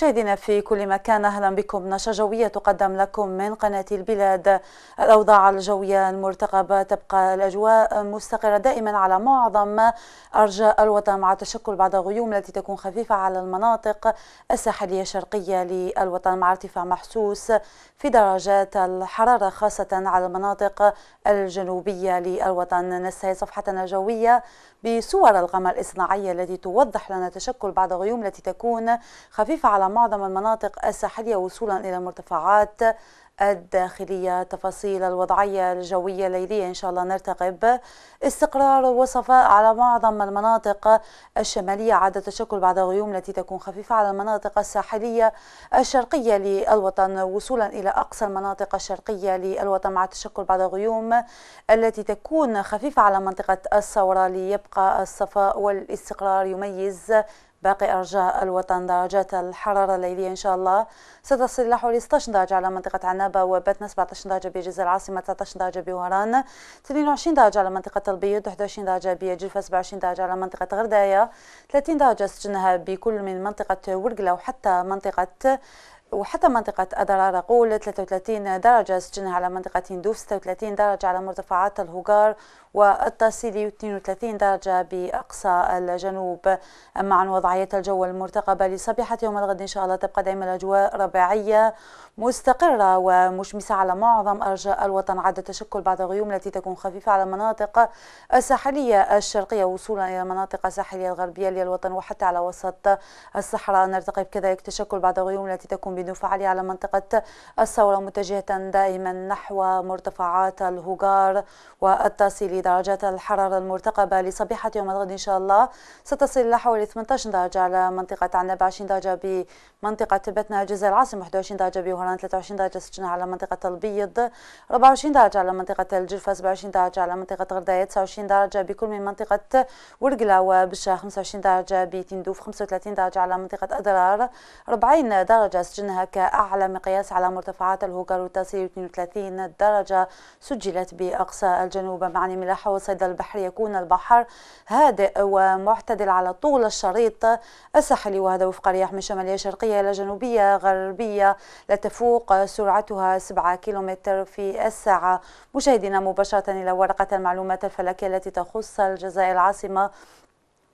مشاهدينا في كل مكان اهلا بكم نشره جويه تقدم لكم من قناه البلاد الاوضاع الجويه المرتقبه تبقى الاجواء مستقره دائما على معظم ارجاء الوطن مع تشكل بعض الغيوم التي تكون خفيفه على المناطق الساحليه الشرقيه للوطن مع ارتفاع محسوس في درجات الحراره خاصه على المناطق الجنوبيه للوطن نستهل صفحتنا الجويه بصور القمر الاصطناعيه التي توضح لنا تشكل بعض الغيوم التي تكون خفيفه على معظم المناطق الساحلية وصولا إلى مرتفعات الداخلية تفاصيل الوضعية الجوية الليلية إن شاء الله نرتقب استقرار وصفاء على معظم المناطق الشمالية عادة تشكل بعض الغيوم التي تكون خفيفة على المناطق الساحلية الشرقية للوطن وصولا إلى أقصى المناطق الشرقية للوطن مع تشكل بعض الغيوم التي تكون خفيفة على منطقة الثورة ليبقى الصفاء والاستقرار يميز باقي أرجاء الوطن درجات الحرارة الليلية إن شاء الله ستصل حوالي 16 درجة على منطقة عناب عنبة 17 درجة بجيزة العاصمة 13 درجة بوهران 22 درجة على منطقة البيض 21 درجة بجلفة 27 درجة على منطقة غرداية 30 درجة سجنها بكل من منطقة ورقلة وحتى منطقة وحتى منطقة أدرار قول 33 درجة سجنها على منطقة هندوف 36 درجة على مرتفعات الهجار والتاسيلي 32 درجة بأقصى الجنوب أما عن وضعية الجو المرتقبة لصبيحة يوم الغد إن شاء الله تبقى دائما الأجواء ربيعية مستقرة ومشمسة على معظم أرجاء الوطن عدا تشكل بعض الغيوم التي تكون خفيفة على المناطق الساحلية الشرقية وصولا إلى المناطق الساحلية الغربية للوطن وحتى على وسط الصحراء نرتقب كذلك تشكل بعض الغيوم التي تكون بدون فعالية على منطقة الثورة متجهة دائما نحو مرتفعات الهجار والتصل درجات الحرارة المرتقبة لصبيحة يوم الغد إن شاء الله ستصل إلى حوالي 18 درجة على منطقة عنب 20 درجة بمنطقة بتنا جزء العاصمة 21 درجة بوهران 23 درجة سجنة على منطقة البيض 24 درجة على منطقة الجرفة 27 درجة على منطقة غرداية 29 درجة بكل من منطقة ورقلة وبشا 25 درجة بتندوف 35 درجة على منطقة أدرار 40 درجة سجنة منها كأعلى مقياس على مرتفعات الهوكر تصل 32 درجة سجلت بأقصى الجنوب مع ملاحة وصيد البحر يكون البحر هادئ ومعتدل على طول الشريط الساحلي وهذا وفق رياح من شمالية شرقية إلى جنوبية غربية لا تفوق سرعتها 7 كيلومتر في الساعة مشاهدينا مباشرة إلى ورقة المعلومات الفلكية التي تخص الجزائر العاصمة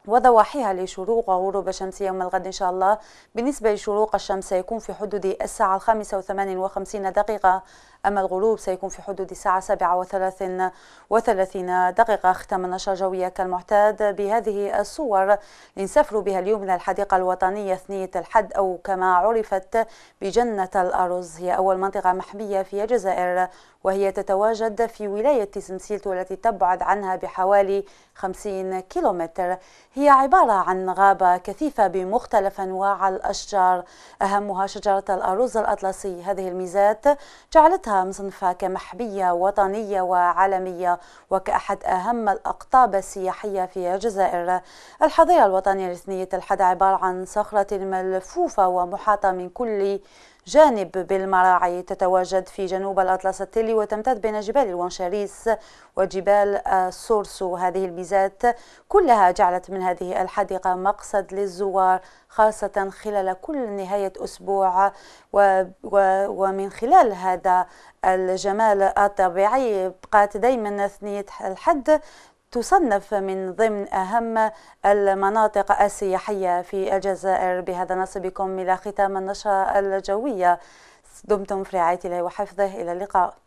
وضواحيها لشروق وغروب الشمس يوم الغد إن شاء الله بالنسبة لشروق الشمس سيكون في حدود الساعة الخامسة وثمانين وخمسين دقيقة أما الغروب سيكون في حدود الساعة سبعة وثلاثين وثلاثين دقيقة اختم النشرة الجوية كالمعتاد بهذه الصور لنسافر بها اليوم إلى الحديقة الوطنية ثنية الحد أو كما عرفت بجنة الأرز هي أول منطقة محمية في الجزائر وهي تتواجد في ولاية سمسيلتو التي تبعد عنها بحوالي 50 كيلومتر هي عبارة عن غابة كثيفة بمختلف أنواع الأشجار أهمها شجرة الأرز الأطلسي هذه الميزات جعلتها مصنفة كمحبية وطنية وعالمية وكأحد أهم الأقطاب السياحية في الجزائر الحظيرة الوطنية لثنية الحد عبارة عن صخرة ملفوفة ومحاطة من كل جانب بالمراعي تتواجد في جنوب الأطلس التلي وتمتد بين جبال الوانشاريس وجبال سورسو هذه البيزات كلها جعلت من هذه الحديقة مقصد للزوار خاصة خلال كل نهاية أسبوع ومن خلال هذا الجمال الطبيعي بقات دايما ثنية الحد تصنف من ضمن أهم المناطق السياحية في الجزائر بهذا نصبكم إلى ختام النشرة الجوية دمتم في رعاية الله وحفظه إلى اللقاء